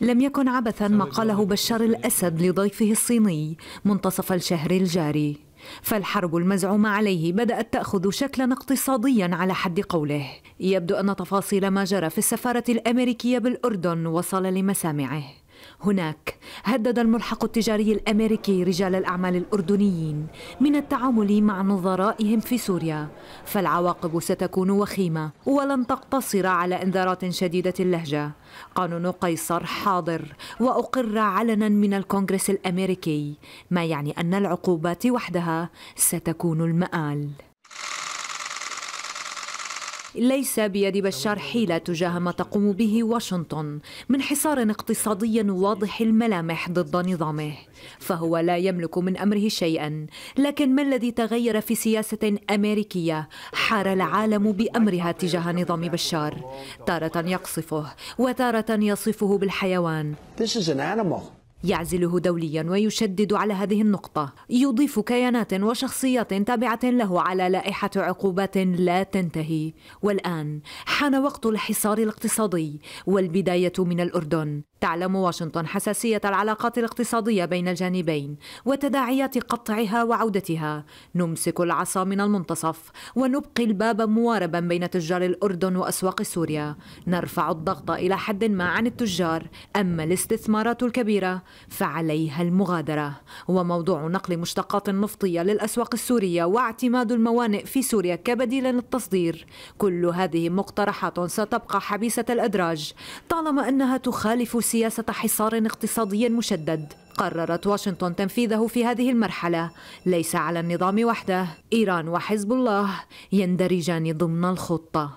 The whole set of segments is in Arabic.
لم يكن عبثا ما قاله بشار الأسد لضيفه الصيني منتصف الشهر الجاري فالحرب المزعومة عليه بدأت تأخذ شكلا اقتصاديا على حد قوله يبدو أن تفاصيل ما جرى في السفارة الأمريكية بالأردن وصل لمسامعه هناك هدد الملحق التجاري الامريكي رجال الاعمال الاردنيين من التعامل مع نظرائهم في سوريا فالعواقب ستكون وخيمه ولن تقتصر على انذارات شديده اللهجه قانون قيصر حاضر واقر علنا من الكونغرس الامريكي ما يعني ان العقوبات وحدها ستكون المآل ليس بيد بشار حيلة تجاه ما تقوم به واشنطن من حصار اقتصادي واضح الملامح ضد نظامه فهو لا يملك من أمره شيئا لكن ما الذي تغير في سياسة أمريكية حار العالم بأمرها تجاه نظام بشار تارة يقصفه وتارة يصفه بالحيوان This is an animal. يعزله دوليا ويشدد على هذه النقطة يضيف كيانات وشخصيات تابعة له على لائحة عقوبات لا تنتهي والآن حان وقت الحصار الاقتصادي والبداية من الأردن تعلم واشنطن حساسية العلاقات الاقتصادية بين الجانبين وتداعيات قطعها وعودتها نمسك العصا من المنتصف ونبقي الباب مواربا بين تجار الأردن وأسواق سوريا نرفع الضغط إلى حد ما عن التجار أما الاستثمارات الكبيرة فعليها المغادرة وموضوع نقل مشتقات نفطية للأسواق السورية واعتماد الموانئ في سوريا كبديل للتصدير كل هذه مقترحات ستبقى حبيسة الأدراج طالما أنها تخالف سياسة حصار اقتصادي مشدد قررت واشنطن تنفيذه في هذه المرحلة ليس على النظام وحده إيران وحزب الله يندرجان ضمن الخطة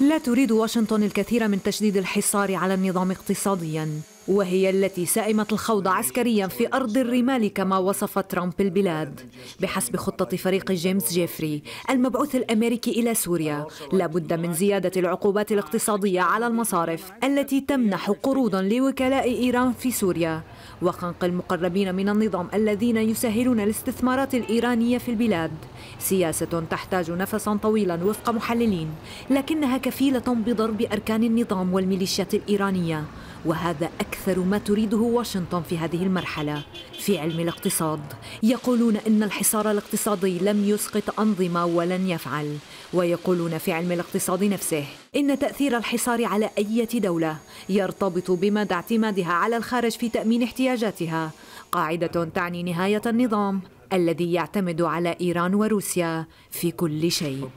لا تريد واشنطن الكثير من تشديد الحصار على النظام اقتصاديا وهي التي سائمت الخوض عسكريا في أرض الرمال كما وصف ترامب البلاد بحسب خطة فريق جيمس جيفري المبعوث الأمريكي إلى سوريا لابد من زيادة العقوبات الاقتصادية على المصارف التي تمنح قروضا لوكلاء إيران في سوريا وخنق المقربين من النظام الذين يسهلون الاستثمارات الإيرانية في البلاد سياسة تحتاج نفسا طويلا وفق محللين لكنها كفيلة بضرب أركان النظام والميليشيات الإيرانية وهذا أكثر ما تريده واشنطن في هذه المرحلة في علم الاقتصاد يقولون إن الحصار الاقتصادي لم يسقط أنظمة ولن يفعل ويقولون في علم الاقتصاد نفسه إن تأثير الحصار على أي دولة يرتبط بمدى اعتمادها على الخارج في تأمين احتياجاتها قاعدة تعني نهاية النظام الذي يعتمد على إيران وروسيا في كل شيء